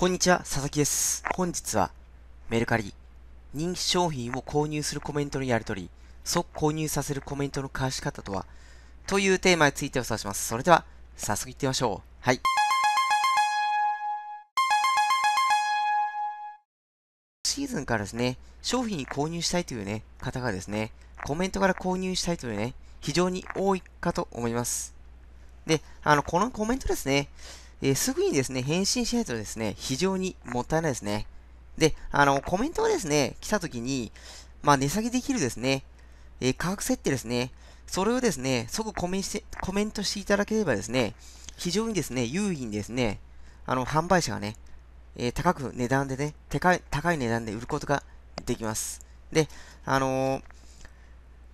こんにちは、佐々木です。本日は、メルカリ、人気商品を購入するコメントのやり取り、即購入させるコメントの返し方とは、というテーマについてお伝えします。それでは、早速いってみましょう。はい。シーズンからですね、商品に購入したいというね、方がですね、コメントから購入したいというね、非常に多いかと思います。で、あの、このコメントですね、えー、すぐにですね、返信しないとですね、非常にもったいないですね。で、あの、コメントがですね、来た時に、まあ、値下げできるですね、えー、価格設定ですね、それをですね、即コメンコメントしていただければですね、非常にですね、優位にですね、あの、販売者がね、えー、高く値段でね、高い、高い値段で売ることができます。で、あのー、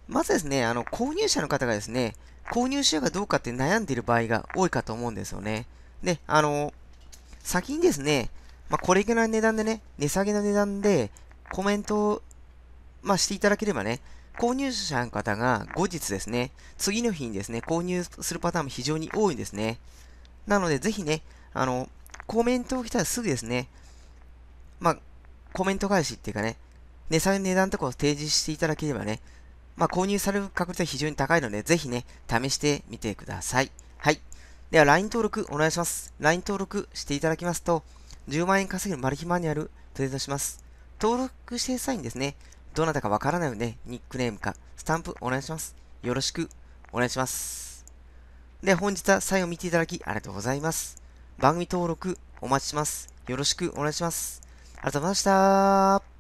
まずですね、あの、購入者の方がですね、購入しようかどうかって悩んでいる場合が多いかと思うんですよね。で、あのー、先にですね、まあ、これぐらいの値段でね、値下げの値段でコメントを、まあ、していただければね、購入者の方が後日ですね、次の日にですね、購入するパターンも非常に多いんですね。なので、ぜひね、あの、コメントを来たらすぐですね、まあ、コメント返しっていうかね、値下げの値段とかを提示していただければね、まあ、購入される確率は非常に高いので、ぜひね、試してみてください。はい。では LINE 登録お願いします。LINE 登録していただきますと、10万円稼げるマル秘マニュアルプレゼントします。登録している際にですね、どなたかわからないので、ニックネームかスタンプお願いします。よろしくお願いします。で、本日は最後見ていただきありがとうございます。番組登録お待ちします。よろしくお願いします。ありがとうございました。